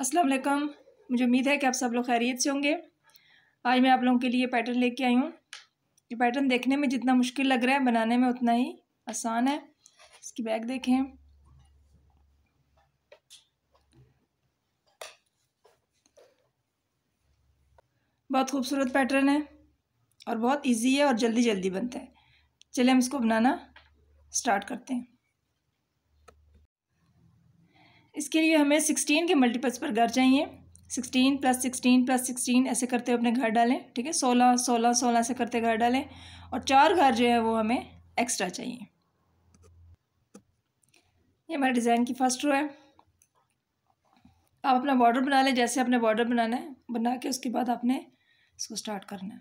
अस्सलाम वालेकुम मुझे उम्मीद है कि आप सब लोग खैरियत से होंगे आज मैं आप लोगों के लिए पैटर्न लेके आई हूँ ये पैटर्न देखने में जितना मुश्किल लग रहा है बनाने में उतना ही आसान है इसकी बैग देखें बहुत खूबसूरत पैटर्न है और बहुत इजी है और जल्दी जल्दी बनता है चलिए हम इसको बनाना स्टार्ट करते हैं इसके लिए हमें सिक्सटीन के मल्टीपल्स पर घर चाहिए sixteen plus sixteen plus sixteen ऐसे करते हुए अपने घर डालें ठीक है सोलह सोलह सोलह ऐसे करते घर डालें और चार घर जो है वो हमें एक्स्ट्रा चाहिए ये हमारे डिज़ाइन की फर्स्ट रो है आप अपना बॉर्डर बना लें जैसे आपने बॉर्डर बनाना है बना के उसके बाद आपने इसको स्टार्ट करना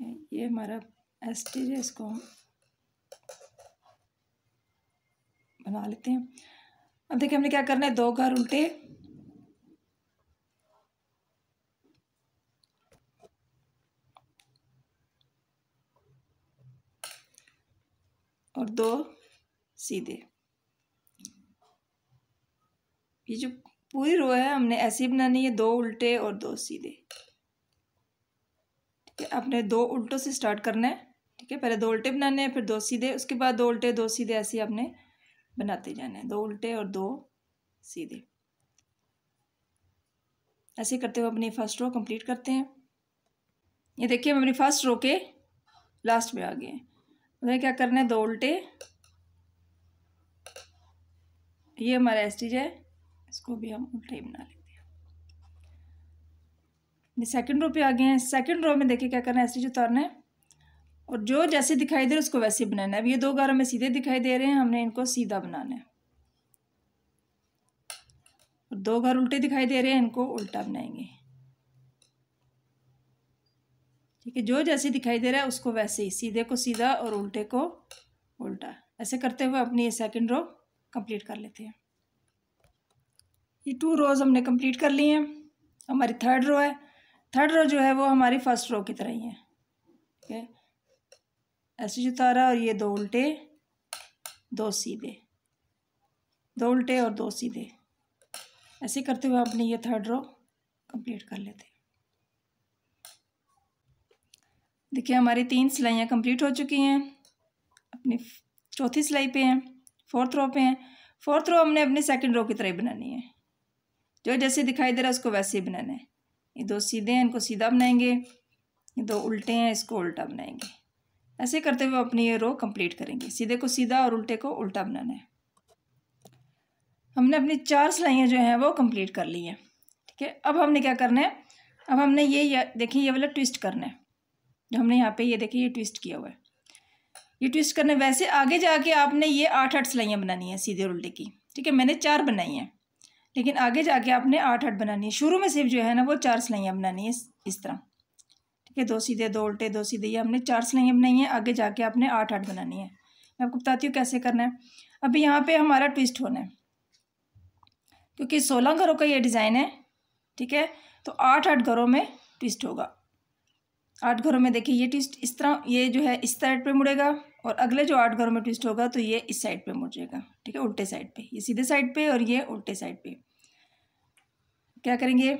है ये हमारा एस है इसको हम बना लेते हैं अब देखिए हमने क्या करना है दो घर उल्टे और दो सीधे ये जो पूरी रो है हमने ऐसी बनानी है दो उल्टे और दो सीधे ठीक है आपने दो उल्टों से स्टार्ट करना है ठीक है पहले दो उल्टे बनाने हैं फिर दो सीधे उसके बाद दो उल्टे दो सीधे ऐसे आपने बनाते जाना है दो उल्टे और दो सीधे ऐसे करते हुए अपनी फर्स्ट रो कंप्लीट करते हैं ये देखिए हम अपनी फर्स्ट रो के लास्ट में आ गए हैं हमें क्या करना है दो उल्टे ये हमारा एस्टिज है इसको भी हम उल्टा ही बना लेते हैं सेकंड रो पे आ गए हैं सेकंड रो में देखिए क्या करना है एस्टिज उतारना है और जो जैसे दिखाई दे रहा है उसको वैसे बनाना है अब ये दो गार हमें सीधे दिखाई दे रहे हैं हमने इनको सीधा बनाना है और दो घर उल्टे दिखाई दे रहे हैं इनको उल्टा बनाएंगे ठीक है जो जैसे दिखाई दे रहा है उसको वैसे ही सीधे को सीधा और उल्टे को उल्टा ऐसे करते हुए अपनी ये सेकेंड रो कम्प्लीट कर लेते हैं ये टू रोज़ हमने कम्प्लीट कर ली हैं हमारी थर्ड रो है थर्ड रो जो है वो हमारी फर्स्ट रो की तरह ही है ठीक है ऐसे उतारा और ये दो उल्टे दो सीधे दो उल्टे और दो सीधे ऐसे करते हुए आपने ये थर्ड रो कंप्लीट कर लेते हैं देखिए हमारी तीन सिलाइयाँ कंप्लीट हो चुकी हैं अपनी चौथी सिलाई पे हैं फोर्थ रो पे हैं फोर्थ रो हमने अपने सेकंड रो की तरह ही बनानी है जो जैसे दिखाई दे रहा है उसको वैसे ही बनाना है ये दो सीधे हैं इनको सीधा बनाएंगे ये दो उल्टे हैं इसको उल्टा बनाएंगे ऐसे करते हुए अपनी ये रो कंप्लीट करेंगे सीधे को सीधा और उल्टे को उल्टा बनाना है हमने अपनी चार सिलाइयाँ जो हैं वो कंप्लीट कर ली हैं ठीक है अब हमने क्या करना है अब हमने ये देखिए ये वाला ट्विस्ट करना है जो हमने यहाँ पे ये देखिए ये ट्विस्ट किया हुआ है ये ट्विस्ट करने वैसे आगे जाके आपने ये आठ आठ सिलाइयाँ बनानी हैं सीधे और उल्टे की ठीक है मैंने चार बनाई हैं लेकिन आगे जाके आपने आठ आठ बनानी है शुरू में सिर्फ जो है ना वो चार सिलाइयाँ बनानी है इस तरह ये दो सीधे दो उल्टे दो सीधे ये हमने चार सिलाइयाँ बनाई हैं आगे जाके आपने आठ आठ बनानी है मैं आपको बताती हूँ कैसे करना है अभी यहाँ पे हमारा ट्विस्ट होना है क्योंकि सोलह घरों का ये डिज़ाइन है ठीक है तो आठ आठ घरों में ट्विस्ट होगा आठ घरों में देखिए ये ट्विस्ट इस तरह ये जो है इस साइड पर मुड़ेगा और अगले जो आठ घरों में ट्विस्ट होगा तो ये इस साइड पर मुड़ जाएगा ठीक है उल्टे साइड पर ये सीधे साइड पर और ये उल्टे साइड पर क्या करेंगे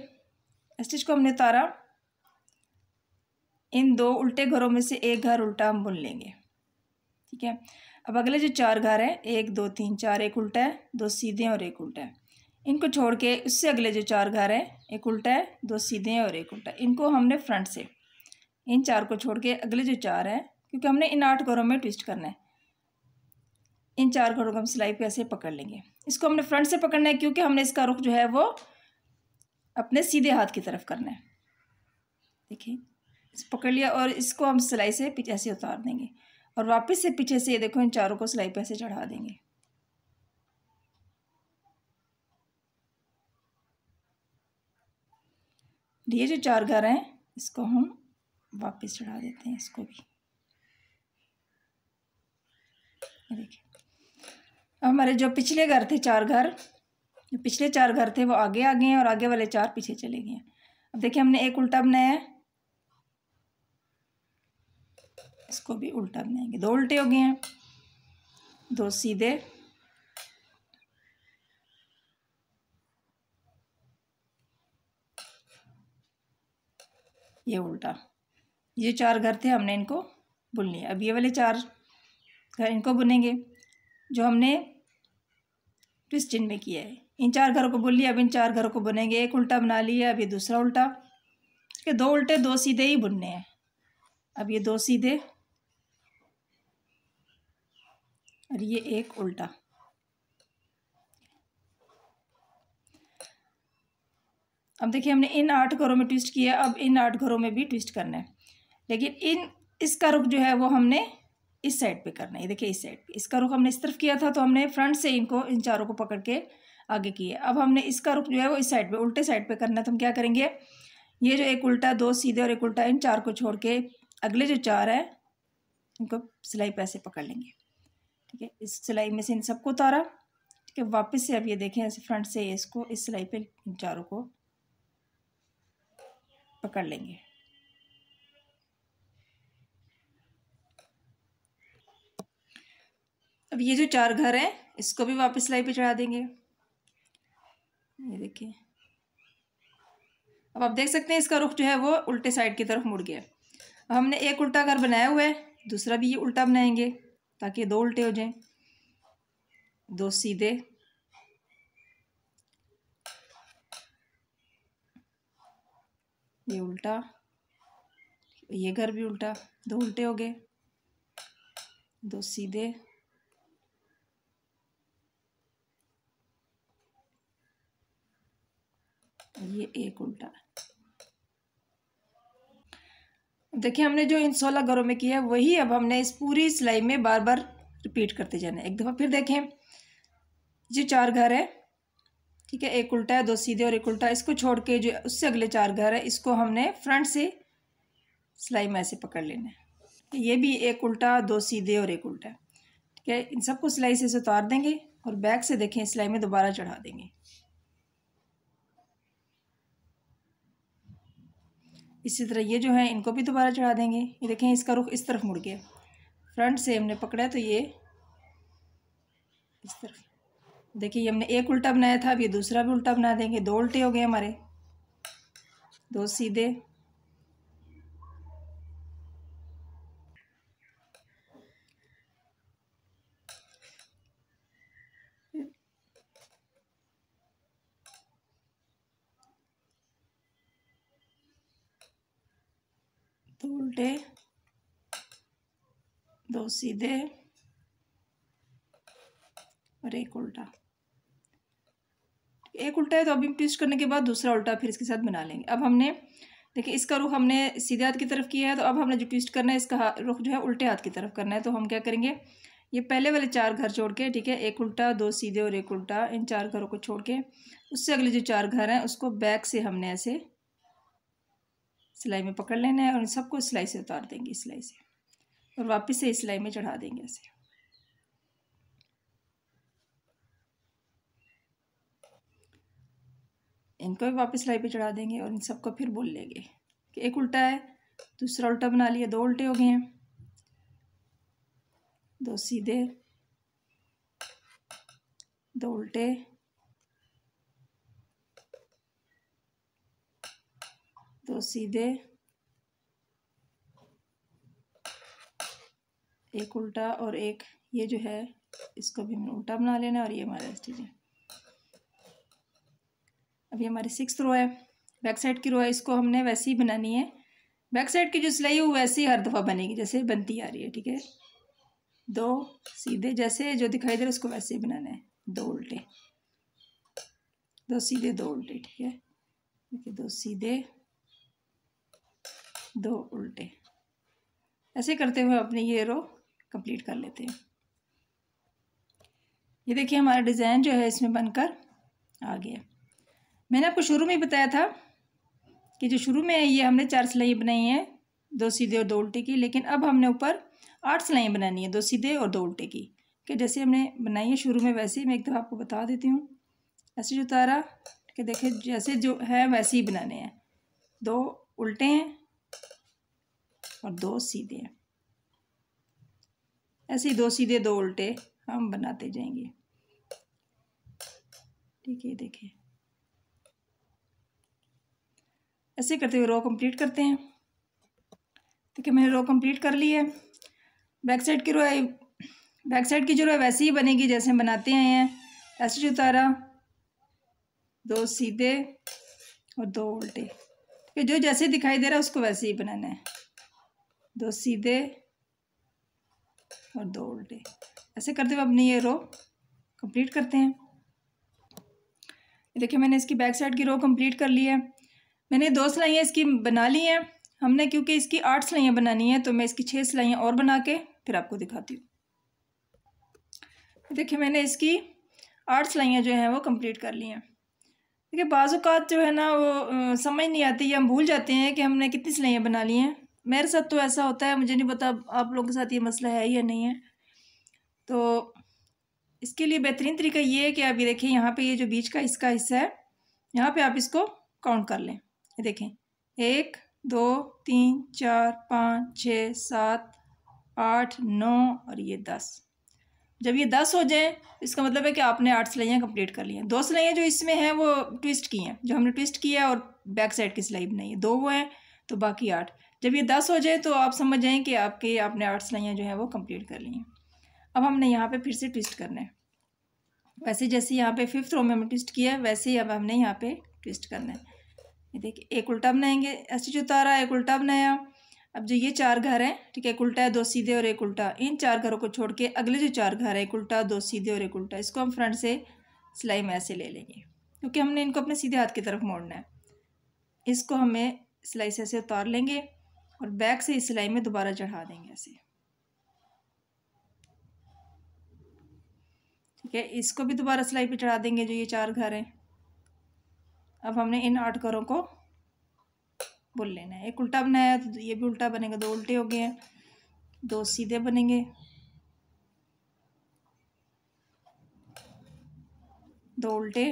स्टिच को हमने उतारा इन दो उल्टे घरों में से एक घर उल्टा हम बुन लेंगे ठीक है अब अगले जो चार घर हैं एक दो तीन चार एक उल्टा है दो सीधे और एक उल्टा है इनको छोड़ के उससे अगले जो चार घर हैं एक उल्टा है दो सीधे हैं और एक उल्टा इनको हमने फ्रंट से इन चार को छोड़ के अगले जो चार हैं क्योंकि हमने इन आठ घरों में ट्विस्ट करना है इन चार घरों को हम सिलाई पे ऐसे पकड़ लेंगे इसको हमने फ्रंट से पकड़ना है क्योंकि हमने इसका रुख जो है वो अपने सीधे हाथ की तरफ करना है देखिए पकड़ लिया और इसको हम सिलाई से पीछे से उतार देंगे और वापस से पीछे से ये देखो इन चारों को सिलाई पे ऐसे चढ़ा देंगे ये जो चार घर हैं इसको हम वापस चढ़ा देते हैं इसको भी देखिए अब हमारे जो पिछले घर थे चार घर जो पिछले चार घर थे वो आगे आ गए हैं और आगे वाले चार पीछे चले गए हैं अब देखिए हमने एक उल्टा बनाया है इसको भी उल्टा बनाएंगे दो उल्टे हो गए हैं दो सीधे ये उल्टा ये चार घर थे हमने इनको बुन लिया अब ये वाले चार घर इनको बुनेंगे जो हमने ट्विस्ट में किया है इन चार घरों को बुन लिया अब इन चार घरों को बुनेंगे एक उल्टा बना लिया अब ये दूसरा उल्टा के दो उल्टे दो सीधे ही बुनने हैं अब ये दो सीधे और ये एक उल्टा अब देखिए हमने इन आठ घरों में ट्विस्ट किया अब इन आठ घरों में भी ट्विस्ट करना है लेकिन इन इसका रुख जो है वो हमने इस साइड पे करना है देखिए इस साइड पे इसका रुख हमने इस तरफ किया था तो हमने फ्रंट से इनको इन चारों को पकड़ के आगे किया अब हमने इसका रुख जो है वो इस साइड पे उल्टे साइड पे करना है तो हम क्या करेंगे ये जो एक उल्टा दो सीधे और एक उल्टा इन चार को छोड़ के अगले जो चार है इनको सिलाई पैसे पकड़ लेंगे ठीक है इस सिलाई में से इन सबको उतारा ठीक है वापस से अब ये देखें ऐसे फ्रंट से इसको इस सिलाई पे चारों को पकड़ लेंगे अब ये जो चार घर हैं इसको भी वापस सिलाई पे चढ़ा देंगे ये देखिए अब आप देख सकते हैं इसका रुख जो है वो उल्टे साइड की तरफ मुड़ गया अब हमने एक उल्टा घर बनाया हुआ है दूसरा भी ये उल्टा बनाएंगे ताकि दो उल्टे हो जाएं दो सीधे ये उल्टा ये घर भी उल्टा दो उल्टे हो गए दो सीधे ये एक उल्टा देखिए हमने जो इन सोलह घरों में किया है वही अब हमने इस पूरी सिलाई में बार बार रिपीट करते जाना है एक दफ़ा फिर देखें ये चार घर है ठीक है एक उल्टा है दो सीधे और एक उल्टा इसको छोड़ के जो उससे अगले चार घर है इसको हमने फ्रंट से सिलाई में ऐसे पकड़ लेना है ये भी एक उल्टा दो सीधे और एक उल्टा ठीक है इन सबको सिलाई से उतार देंगे और बैक से देखें सिलाई में दोबारा चढ़ा देंगे इसी तरह ये जो है इनको भी दोबारा चढ़ा देंगे ये देखें इसका रुख इस तरफ मुड़ गया फ्रंट से हमने पकड़ा तो ये इस तरफ देखिए ये हमने एक उल्टा बनाया था अब ये दूसरा भी उल्टा बना देंगे दो उल्टे हो गए हमारे दो सीधे सीधे और एक उल्टा एक उल्टा है तो अभी ट्विस्ट करने के बाद दूसरा उल्टा फिर इसके साथ बना लेंगे अब हमने देखिए इसका रुख हमने सीधे हाथ की तरफ किया है तो अब हमने जो ट्विस्ट करना है इसका रुख जो है उल्टे हाथ की तरफ करना है तो हम क्या करेंगे ये पहले वाले चार घर छोड़ के ठीक है एक उल्टा दो सीधे और एक उल्टा इन चार घरों को छोड़ के उससे अगले जो चार घर हैं उसको बैक से हमने ऐसे सिलाई में पकड़ लेना है और इन सबको सिलाई से उतार देंगे सिलाई से और वापस से इस सिलाई में चढ़ा देंगे ऐसे इनको भी वापस सिलाई पे चढ़ा देंगे और इन सबको फिर बोल लेंगे कि एक उल्टा है दूसरा उल्टा बना लिया दो उल्टे हो गए हैं दो सीधे दो उल्टे दो सीधे एक उल्टा और एक ये जो है इसको भी हमने उल्टा बना लेना और ये हमारा स्टिच है अभी हमारी सिक्स रो है बैक साइड की रो है इसको हमने वैसे ही बनानी है बैक साइड की जो सिलाई है वो वैसे ही हर दफ़ा बनेगी जैसे बनती आ रही है ठीक है दो सीधे जैसे जो दिखाई दे रहा है उसको वैसे ही बनाना है दो उल्टे दो सीधे दो उल्टे ठीक है देखिए दो सीधे दो उल्टे ऐसे करते हुए अपने ये रो कंप्लीट कर लेते हैं ये देखिए हमारा डिज़ाइन जो है इसमें बनकर आ गया मैंने आपको शुरू में ही बताया था कि जो शुरू में ये हमने चार सिलाई बनाई हैं दो सीधे और दो उल्टे की लेकिन अब हमने ऊपर आठ सिलाई बनानी है दो सीधे और दो उल्टे की कि जैसे हमने बनाई है शुरू में वैसे ही मैं एक दफ़ा आपको बता देती हूँ ऐसे जो तारा कि देखे देखिए जैसे जो है वैसे ही बनाने हैं दो उल्टे हैं और दो सीधे हैं ऐसे ही दो सीधे दो उल्टे हम बनाते जाएंगे ठीक है देखिए ऐसे करते हुए रो कंप्लीट करते हैं देखिए मैंने रो कंप्लीट कर ली है बैक साइड की रो है बैक साइड की जो रो है वैसे ही बनेगी जैसे हम बनाते आए हैं ऐसे उतारा दो सीधे और दो उल्टे ठीक है जो जैसे दिखाई दे रहा है उसको वैसे ही बनाना है दो सीधे और दो उल्टे ऐसे करते हुए अपनी ये रो कंप्लीट करते हैं देखिए मैंने इसकी बैक साइड की रो कंप्लीट कर ली है मैंने दो सिलाइयाँ इसकी बना ली हैं हमने क्योंकि इसकी आठ सिलाइयाँ बनानी है तो मैं इसकी छः सिलाइयाँ और बना के फिर आपको दिखाती हूँ देखिए मैंने इसकी आठ सिलाइयाँ जो हैं वो कंप्लीट कर ली हैं देखिए बाज़ात जो है ना वो समझ नहीं आती या हम भूल जाते हैं कि हमने कितनी सिलाइयाँ बना ली हैं मेरे साथ तो ऐसा होता है मुझे नहीं पता आप लोगों के साथ ये मसला है या नहीं है तो इसके लिए बेहतरीन तरीका ये है कि आप ये देखें यहाँ पे ये जो बीच का इसका हिस्सा है यहाँ पे आप इसको काउंट कर लें ये देखें एक दो तीन चार पाँच छ सात आठ नौ और ये दस जब ये दस हो जाए इसका मतलब है कि आपने आठ सिलाइयाँ कंप्लीट कर ली हैं दो सिलाइयाँ जो इसमें हैं वो ट्विस्ट की हैं जो हमने ट्विस्ट किया है और बैक साइड की सिलाई बनाई है दो वो हैं तो बाकी आठ जब ये दस हो जाए तो आप समझ जाएँ कि आपके आपने आठ सिलाइयाँ जो हैं वो कम्प्लीट कर ली हैं अब हमने यहाँ पर फिर से ट्विस्ट करना है वैसे जैसे यहाँ पे फिफ्थ रो में हमने ट्विस्ट किया है वैसे ही अब हमने यहाँ पे ट्विस्ट करना है ये देखिए एक उल्टा बनाएंगे ऐसे जो उतारा एक उल्टा बनाया अब जो ये चार घर हैं ठीक है एक उल्टा है दो सीधे और एक उल्टा इन चार घरों को छोड़ के अगले जो चार घर है एक उल्टा दो सीधे और एक उल्टा इसको हम फ्रंट से सिलाई में ऐसे ले लेंगे क्योंकि हमने इनको अपने सीधे हाथ की तरफ मोड़ना है इसको हमें सिलाई से ऐसे उतार लेंगे और बैक से इस सिलाई में दोबारा चढ़ा देंगे ऐसे ठीक है इसको भी दोबारा सिलाई पे चढ़ा देंगे जो ये चार घर हैं अब हमने इन आठ घरों को बुन लेना है एक उल्टा बनाया तो ये भी उल्टा बनेगा दो उल्टे हो गए हैं दो सीधे बनेंगे दो उल्टे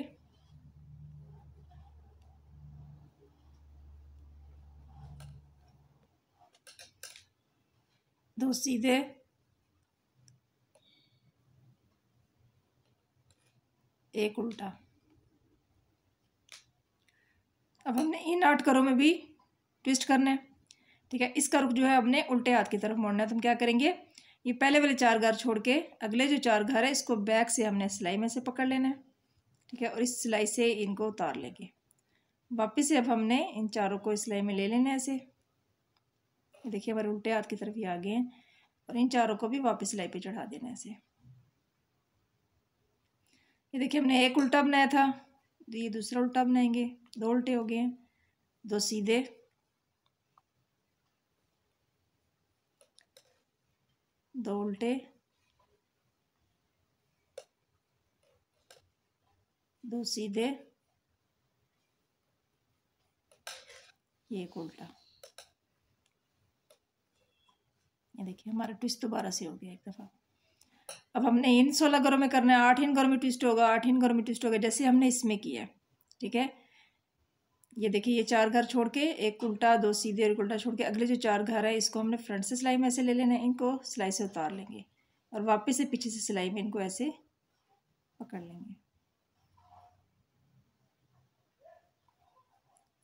दो सीधे एक उल्टा अब हमने इन आठ करों में भी ट्विस्ट करना है ठीक है इसका रुख जो है हमने उल्टे हाथ की तरफ मोड़ना है तो हम क्या करेंगे ये पहले वाले चार घर छोड़ के अगले जो चार घर है इसको बैक से हमने सिलाई में से पकड़ लेना है ठीक है और इस सिलाई से इनको उतार लेंगे वापस से अब हमने इन चारों को सिलाई में ले लेना है ऐसे देखिए हमारे उल्टे हाथ की तरफ ही आ गए हैं और इन चारों को भी वापस सिलाई पे चढ़ा देना ऐसे ये देखिए हमने एक उल्टा बनाया था तो ये दूसरा उल्टा बनाएंगे दो उल्टे हो गए हैं दो सीधे दो उल्टे दो सीधे एक उल्टा ये देखिए हमारा ट्विस्ट दोबारा से हो गया एक दफ़ा अब हमने इन सोलह घरों में करना है आठ इन घरों में ट्विस्ट होगा आठ इन घरों में ट्विस्ट होगा जैसे हमने इसमें किया ठीक है ये देखिए ये चार घर छोड़ के एक उल्टा दो सीधे और उल्टा छोड़ के अगले जो चार घर है इसको हमने फ्रंट से सिलाई में ऐसे ले लेना है इनको सिलाई से उतार लेंगे और वापस से पीछे से सिलाई में इनको ऐसे पकड़ लेंगे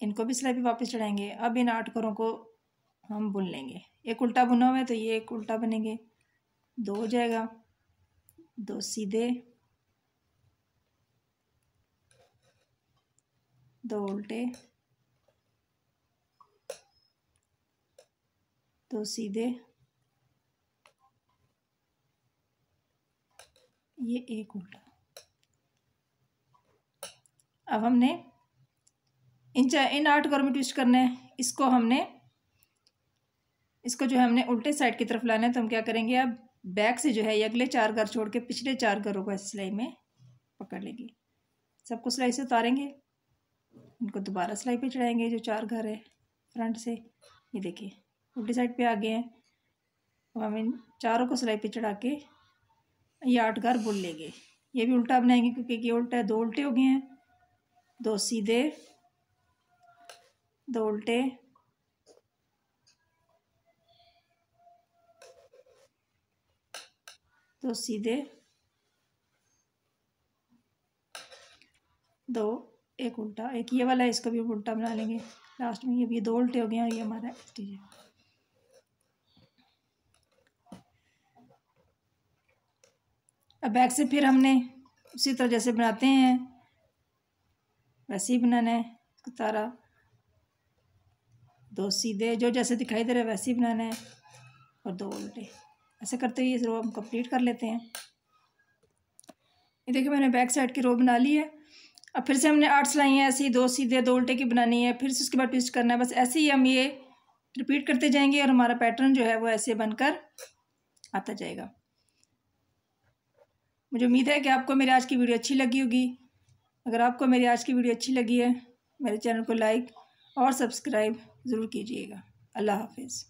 इनको भी सिलाई पे वापस चढ़ाएंगे अब इन आठ घरों को हम बुन लेंगे एक उल्टा बुना हुआ है तो ये एक उल्टा बनेंगे दो हो जाएगा दो सीधे दो उल्टे दो सीधे ये एक उल्टा अब हमने इन इन आठ कॉर्मी ट्विस्ट करने हैं इसको हमने इसको जो है हमने उल्टे साइड की तरफ लाना है तो हम क्या करेंगे अब बैक से जो है ये अगले चार घर छोड़ के पिछले चार घरों को सिलाई में पकड़ लेंगे सबको सिलाई से उतारेंगे इनको दोबारा सिलाई पे चढ़ाएंगे जो चार घर है फ्रंट से ये देखिए उल्टी साइड पे आ गए हैं अब हम इन चारों को सिलाई पे चढ़ा के ये आठ घर बुन लेंगे ये भी उल्टा बनाएंगे क्योंकि ये उल्टा है दो उल्टे हो गए हैं दो सीधे दो उल्टे तो सीधे दो एक उल्टा एक ये वाला है इसको भी उल्टा बना लेंगे लास्ट में ये भी दो उल्टे हो गए और ये हमारा स्टिच है अब बैक से फिर हमने उसी तरह जैसे बनाते हैं वैसे ही बनाना है तारा दो सीधे जो जैसे दिखाई दे रहा है वैसे ही बनाना है और दो उल्टे ऐसे करते ही ये रो हम कंप्लीट कर लेते हैं ये देखिए मैंने बैक साइड की रो बना ली है अब फिर से हमने आठ सिलाई है ऐसे ही दो सीधे दो उल्टे की बनानी है फिर से उसके बाद ट्विस्ट करना है बस ऐसे ही हम ये रिपीट करते जाएंगे और हमारा पैटर्न जो है वो ऐसे बनकर आता जाएगा मुझे उम्मीद है कि आपको मेरी आज की वीडियो अच्छी लगी होगी अगर आपको मेरी आज की वीडियो अच्छी लगी है मेरे चैनल को लाइक और सब्सक्राइब ज़रूर कीजिएगा अल्लाह हाफिज़